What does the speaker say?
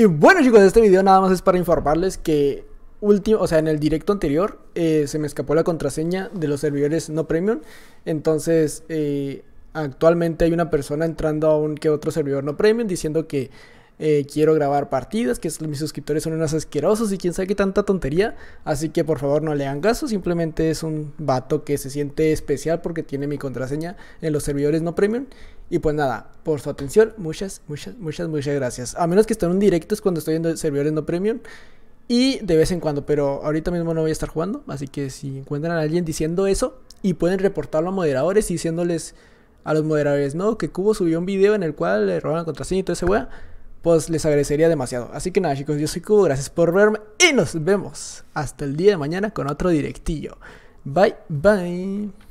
Y bueno chicos, este video nada más es para informarles que último, o sea, en el directo anterior eh, se me escapó la contraseña de los servidores no premium. Entonces, eh, actualmente hay una persona entrando a un que otro servidor no premium diciendo que eh, quiero grabar partidas, que mis suscriptores son unos asquerosos y quién sabe qué tanta tontería. Así que por favor no le hagan caso, simplemente es un vato que se siente especial porque tiene mi contraseña en los servidores no premium. Y pues nada, por su atención, muchas, muchas, muchas, muchas gracias. A menos que estén en directos es cuando estoy en servidores no premium. Y de vez en cuando, pero ahorita mismo no voy a estar jugando. Así que si encuentran a alguien diciendo eso y pueden reportarlo a moderadores y diciéndoles a los moderadores, no, que Cubo subió un video en el cual le robaron la contraseña y todo ese weá pues les agradecería demasiado. Así que nada, chicos, yo soy Cubo, gracias por verme y nos vemos hasta el día de mañana con otro directillo. Bye, bye.